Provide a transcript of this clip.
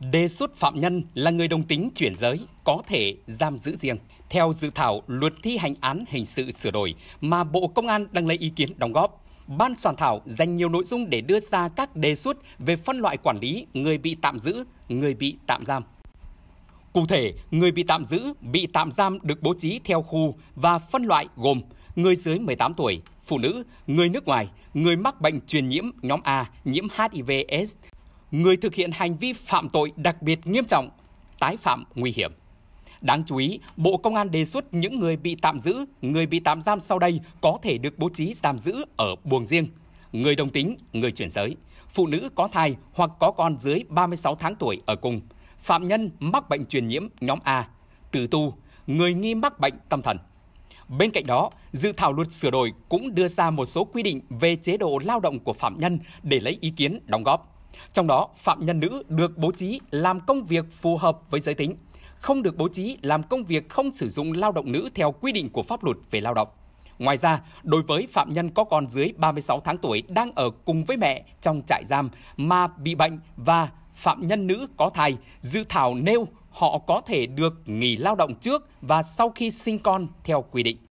đề xuất phạm nhân là người đồng tính chuyển giới có thể giam giữ riêng theo dự thảo luật thi hành án hình sự sửa đổi mà Bộ Công an đang lấy ý kiến đóng góp. Ban soạn thảo dành nhiều nội dung để đưa ra các đề xuất về phân loại quản lý người bị tạm giữ, người bị tạm giam. Cụ thể, người bị tạm giữ, bị tạm giam được bố trí theo khu và phân loại gồm người dưới 18 tuổi, phụ nữ, người nước ngoài, người mắc bệnh truyền nhiễm nhóm A, nhiễm hivs người thực hiện hành vi phạm tội đặc biệt nghiêm trọng, tái phạm nguy hiểm. Đáng chú ý, Bộ Công an đề xuất những người bị tạm giữ, người bị tạm giam sau đây có thể được bố trí giam giữ ở buồng riêng. Người đồng tính, người chuyển giới, phụ nữ có thai hoặc có con dưới 36 tháng tuổi ở cùng, phạm nhân mắc bệnh truyền nhiễm nhóm A, tử tu, người nghi mắc bệnh tâm thần. Bên cạnh đó, dự thảo luật sửa đổi cũng đưa ra một số quy định về chế độ lao động của phạm nhân để lấy ý kiến đóng góp. Trong đó, phạm nhân nữ được bố trí làm công việc phù hợp với giới tính, không được bố trí làm công việc không sử dụng lao động nữ theo quy định của pháp luật về lao động. Ngoài ra, đối với phạm nhân có con dưới 36 tháng tuổi đang ở cùng với mẹ trong trại giam mà bị bệnh và phạm nhân nữ có thai, dự thảo nêu họ có thể được nghỉ lao động trước và sau khi sinh con theo quy định.